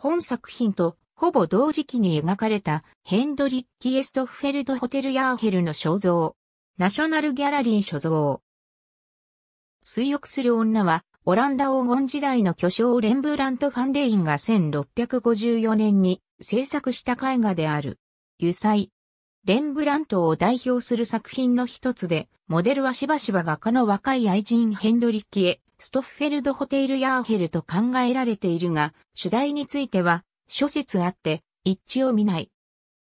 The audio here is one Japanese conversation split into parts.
本作品とほぼ同時期に描かれたヘンドリッキ・エストフェルド・ホテル・ヤーヘルの肖像。ナショナルギャラリー所蔵。水浴する女は、オランダ黄金時代の巨匠レンブラント・ファンデインが1654年に制作した絵画である。油彩。レンブラントを代表する作品の一つで、モデルはしばしば画家の若い愛人ヘンドリッキエストッフェルドホテイルヤーヘルと考えられているが、主題については諸説あって一致を見ない。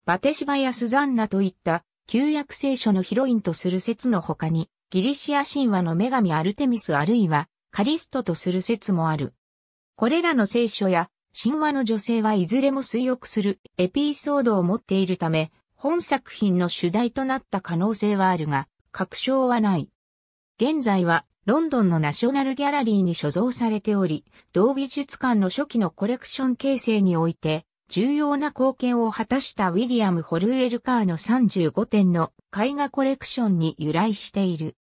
バテシバやスザンナといった旧約聖書のヒロインとする説の他に、ギリシア神話の女神アルテミスあるいはカリストとする説もある。これらの聖書や神話の女性はいずれも推浴するエピソードを持っているため、本作品の主題となった可能性はあるが、確証はない。現在はロンドンのナショナルギャラリーに所蔵されており、同美術館の初期のコレクション形成において、重要な貢献を果たしたウィリアム・ホルエル・カーの35点の絵画コレクションに由来している。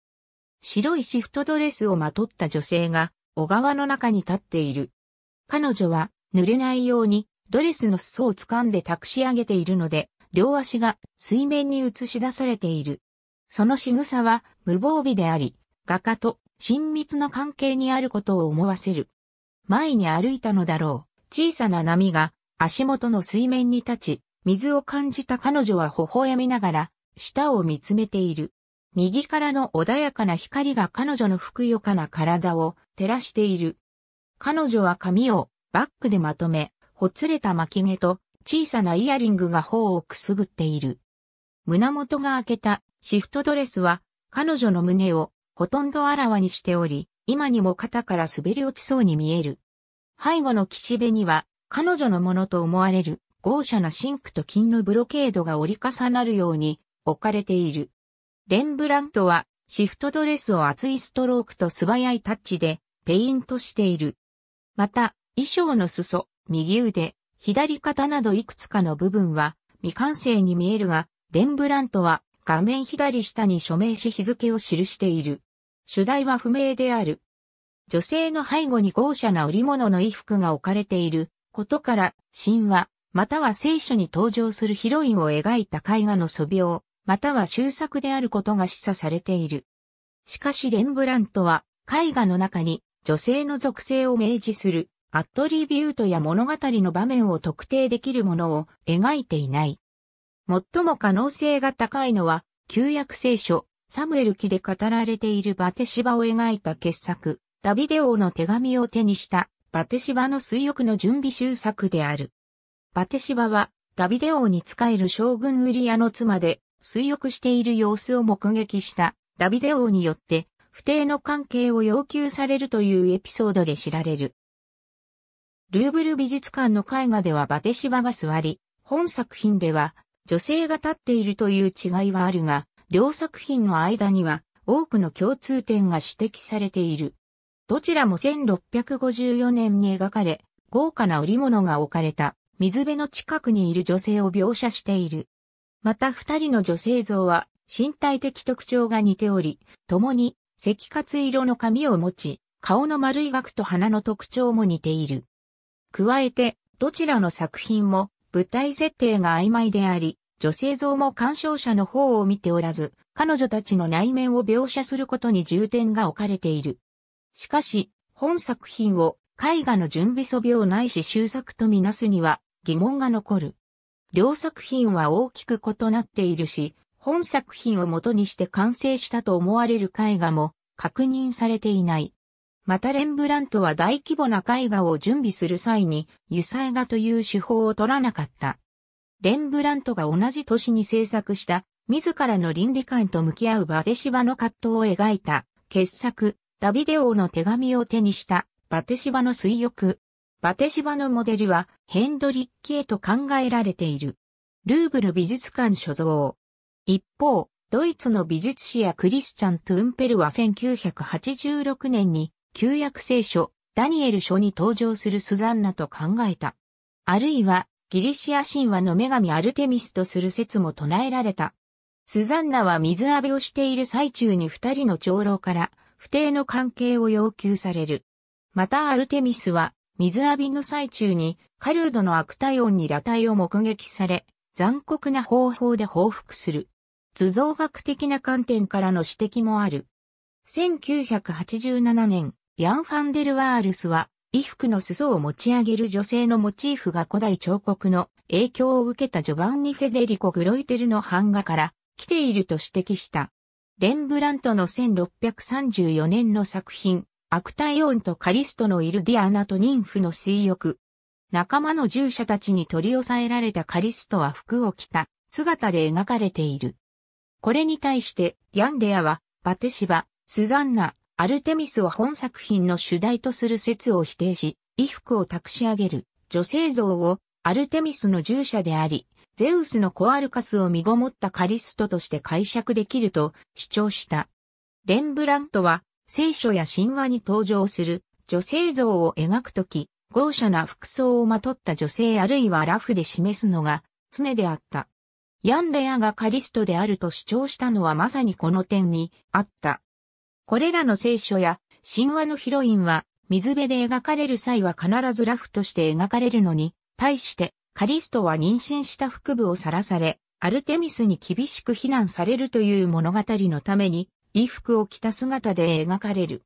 白いシフトドレスをまとった女性が小川の中に立っている。彼女は濡れないようにドレスの裾を掴んで託し上げているので、両足が水面に映し出されている。その仕草は無防備であり、画家と親密な関係にあることを思わせる。前に歩いたのだろう。小さな波が足元の水面に立ち、水を感じた彼女は微笑みながら、下を見つめている。右からの穏やかな光が彼女のふくよかな体を照らしている。彼女は髪をバックでまとめ、ほつれた巻き毛と小さなイヤリングが頬をくすぐっている。胸元が開けたシフトドレスは彼女の胸をほとんどあらわにしており、今にも肩から滑り落ちそうに見える。背後の岸辺には、彼女のものと思われる豪奢なシンクと金のブロケードが折り重なるように置かれている。レンブラントはシフトドレスを厚いストロークと素早いタッチでペイントしている。また、衣装の裾、右腕、左肩などいくつかの部分は未完成に見えるが、レンブラントは画面左下に署名し日付を記している。主題は不明である。女性の背後に豪奢な織物の衣服が置かれていることから、神話、または聖書に登場するヒロインを描いた絵画の素描、または終作であることが示唆されている。しかしレンブラントは、絵画の中に女性の属性を明示するアトリビュートや物語の場面を特定できるものを描いていない。最も可能性が高いのは、旧約聖書、サムエル記で語られているバテシバを描いた傑作、ダビデ王の手紙を手にしたバテシバの水浴の準備集作である。バテシバはダビデ王に仕える将軍ウリアの妻で水浴している様子を目撃したダビデ王によって不定の関係を要求されるというエピソードで知られる。ルーブル美術館の絵画ではバテシバが座り、本作品では女性が立っているという違いはあるが、両作品の間には多くの共通点が指摘されている。どちらも1654年に描かれ、豪華な織物が置かれた水辺の近くにいる女性を描写している。また二人の女性像は身体的特徴が似ており、共に赤活色の髪を持ち、顔の丸い額と鼻の特徴も似ている。加えて、どちらの作品も舞台設定が曖昧であり、女性像も鑑賞者の方を見ておらず、彼女たちの内面を描写することに重点が置かれている。しかし、本作品を絵画の準備素描ないし終作とみなすには疑問が残る。両作品は大きく異なっているし、本作品を元にして完成したと思われる絵画も確認されていない。またレンブラントは大規模な絵画を準備する際に油彩画という手法を取らなかった。レンブラントが同じ年に制作した自らの倫理観と向き合うバテシバの葛藤を描いた傑作ダビデオの手紙を手にしたバテシバの水浴。バテシバのモデルはヘンドリッキーと考えられている。ルーブル美術館所蔵。一方、ドイツの美術史やクリスチャン・トゥンペルは1986年に旧約聖書、ダニエル書に登場するスザンナと考えた。あるいは、ギリシア神話の女神アルテミスとする説も唱えられた。スザンナは水浴びをしている最中に二人の長老から不定の関係を要求される。またアルテミスは水浴びの最中にカルードの悪体音に裸体を目撃され残酷な方法で報復する。図像学的な観点からの指摘もある。1987年、ヤン・ファンデルワールスは、衣服の裾を持ち上げる女性のモチーフが古代彫刻の影響を受けたジョバンニ・フェデリコ・グロイテルの版画から来ていると指摘した。レンブラントの1634年の作品、アクタイオンとカリストのイルディアナと妊婦の水浴。仲間の従者たちに取り押さえられたカリストは服を着た姿で描かれている。これに対して、ヤンレアは、パテシバ、スザンナ、アルテミスは本作品の主題とする説を否定し、衣服を託し上げる女性像をアルテミスの従者であり、ゼウスのコアルカスを身ごもったカリストとして解釈できると主張した。レンブラントは聖書や神話に登場する女性像を描くとき、豪奢な服装をまとった女性あるいはラフで示すのが常であった。ヤンレアがカリストであると主張したのはまさにこの点にあった。これらの聖書や神話のヒロインは水辺で描かれる際は必ずラフとして描かれるのに、対してカリストは妊娠した腹部をさらされ、アルテミスに厳しく非難されるという物語のために衣服を着た姿で描かれる。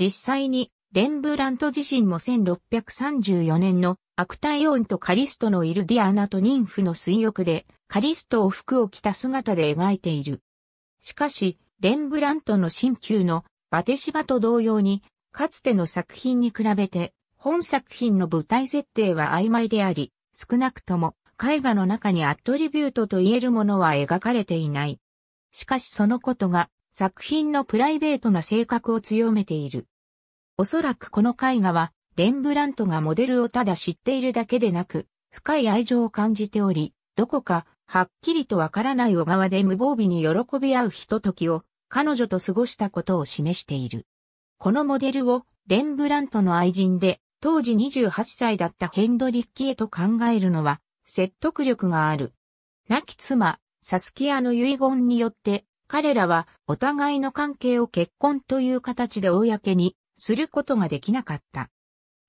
実際にレンブラント自身も1634年のアクタイオンとカリストのイルディアーナと妊婦の水浴でカリストを服を着た姿で描いている。しかし、レンブラントの新旧のバテシバと同様に、かつての作品に比べて、本作品の舞台設定は曖昧であり、少なくとも絵画の中にアトリビュートと言えるものは描かれていない。しかしそのことが作品のプライベートな性格を強めている。おそらくこの絵画は、レンブラントがモデルをただ知っているだけでなく、深い愛情を感じており、どこかはっきりとわからない小川で無防備に喜び合うひとときを彼女と過ごしたことを示している。このモデルをレンブラントの愛人で当時28歳だったヘンドリッキへと考えるのは説得力がある。亡き妻、サスキアの遺言によって彼らはお互いの関係を結婚という形で公にすることができなかった。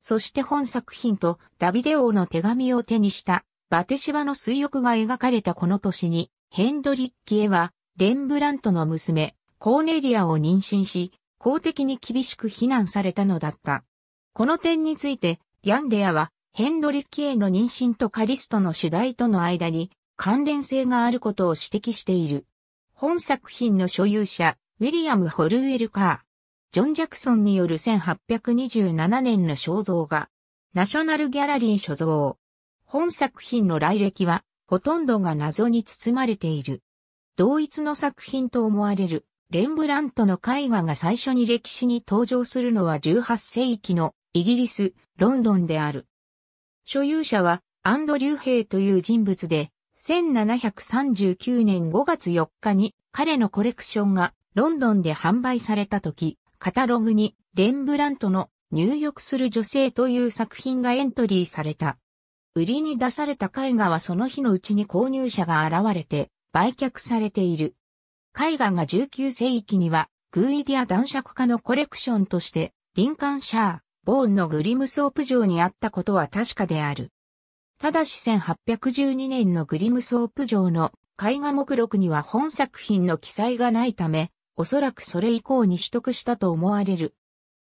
そして本作品とダビデ王の手紙を手にしたバテシバの水浴が描かれたこの年に、ヘンドリッキエは、レンブラントの娘、コーネリアを妊娠し、公的に厳しく非難されたのだった。この点について、ヤンレアは、ヘンドリッキエの妊娠とカリストの主題との間に、関連性があることを指摘している。本作品の所有者、ウィリアム・ホルウェル・カー。ジョン・ジャクソンによる1827年の肖像画。ナショナルギャラリー所蔵。本作品の来歴は、ほとんどが謎に包まれている。同一の作品と思われる、レンブラントの絵画が最初に歴史に登場するのは18世紀のイギリス、ロンドンである。所有者はアンドリュー・ヘイという人物で、1739年5月4日に彼のコレクションがロンドンで販売された時、カタログにレンブラントの入浴する女性という作品がエントリーされた。売りに出された絵画はその日のうちに購入者が現れて売却されている。絵画が19世紀にはグーイディア男爵家のコレクションとしてリンカンシャー、ボーンのグリムソープ城にあったことは確かである。ただし1812年のグリムソープ城の絵画目録には本作品の記載がないため、おそらくそれ以降に取得したと思われる。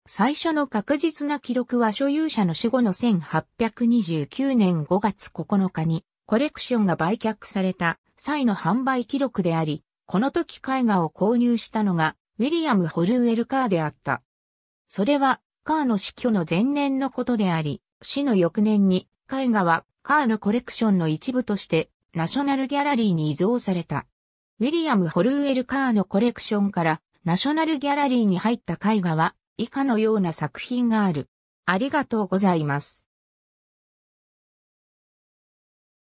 最初の確実な記録は所有者の死後の1829年5月9日にコレクションが売却された際の販売記録であり、この時絵画を購入したのがウィリアム・ホルウェル・カーであった。それはカーの死去の前年のことであり、死の翌年に絵画はカーのコレクションの一部としてナショナルギャラリーに移贈された。ウィリアム・ホルウェル・カーのコレクションからナショナルギャラリーに入った絵画は以下のような作品がある。ありがとうございます。